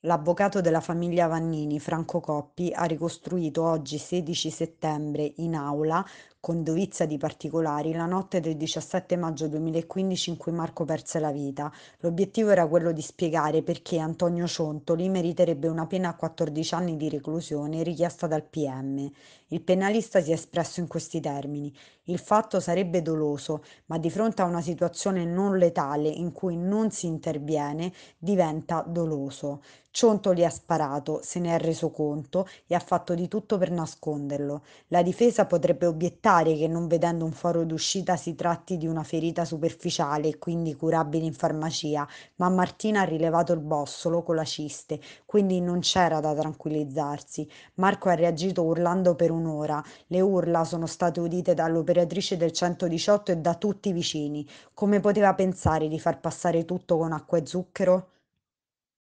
L'avvocato della famiglia Vannini, Franco Coppi, ha ricostruito oggi 16 settembre in aula, con dovizia di particolari, la notte del 17 maggio 2015 in cui Marco perse la vita. L'obiettivo era quello di spiegare perché Antonio Ciontoli meriterebbe una pena a 14 anni di reclusione richiesta dal PM. Il penalista si è espresso in questi termini. Il fatto sarebbe doloso, ma di fronte a una situazione non letale in cui non si interviene, diventa doloso. Cionto li ha sparato, se ne è reso conto e ha fatto di tutto per nasconderlo. La difesa potrebbe obiettare che non vedendo un foro d'uscita si tratti di una ferita superficiale e quindi curabile in farmacia, ma Martina ha rilevato il bossolo con la ciste, quindi non c'era da tranquillizzarsi. Marco ha reagito urlando per un'ora. Le urla sono state udite dall'operatrice del 118 e da tutti i vicini. Come poteva pensare di far passare tutto con acqua e zucchero?